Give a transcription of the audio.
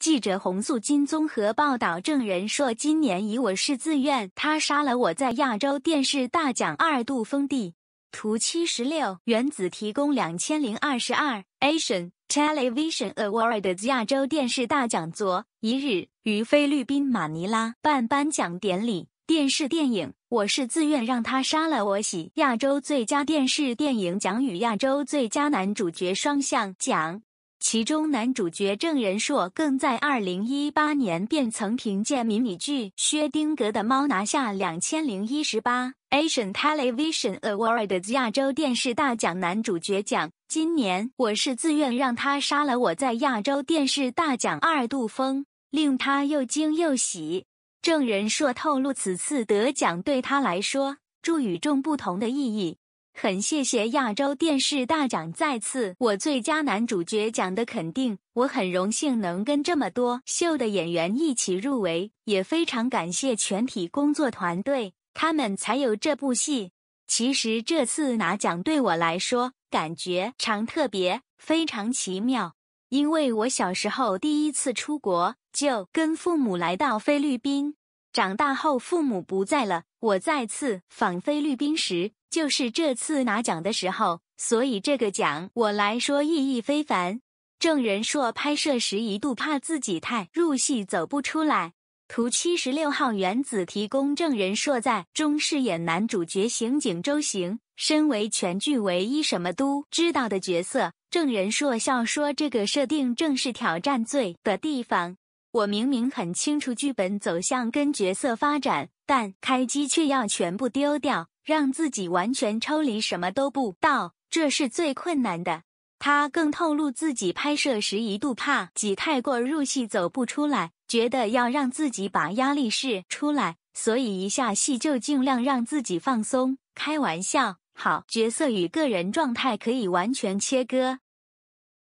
记者洪素金综合报道，证人说，今年以《我是自愿》他杀了我在亚洲电视大奖二度封帝。图七十六，原子提供。两千零二十二 Asian Television Awards 亚洲电视大奖昨一日于菲律宾马尼拉办颁奖典礼，电视电影《我是自愿》让他杀了我喜亚洲最佳电视电影奖与亚洲最佳男主角双向奖。其中男主角郑仁硕更在2018年便曾凭借迷你剧《薛丁格的猫》拿下2018 Asian Television Awards 亚洲电视大奖男主角奖。今年我是自愿让他杀了我在亚洲电视大奖二度封，令他又惊又喜。郑仁硕透露，此次得奖对他来说注与众不同的意义。很谢谢亚洲电视大奖再次我最佳男主角奖的肯定，我很荣幸能跟这么多秀的演员一起入围，也非常感谢全体工作团队，他们才有这部戏。其实这次拿奖对我来说感觉常特别，非常奇妙，因为我小时候第一次出国就跟父母来到菲律宾。长大后，父母不在了。我再次访菲律宾时，就是这次拿奖的时候，所以这个奖我来说意义非凡。郑仁硕拍摄时一度怕自己太入戏走不出来。图七十六号原子提供。郑仁硕在中饰演男主角刑警周行，身为全剧唯一什么都知道的角色，郑仁硕笑说这个设定正是挑战最的地方。我明明很清楚剧本走向跟角色发展，但开机却要全部丢掉，让自己完全抽离，什么都不到，这是最困难的。他更透露自己拍摄时一度怕己太过入戏走不出来，觉得要让自己把压力释出来，所以一下戏就尽量让自己放松。开玩笑，好角色与个人状态可以完全切割。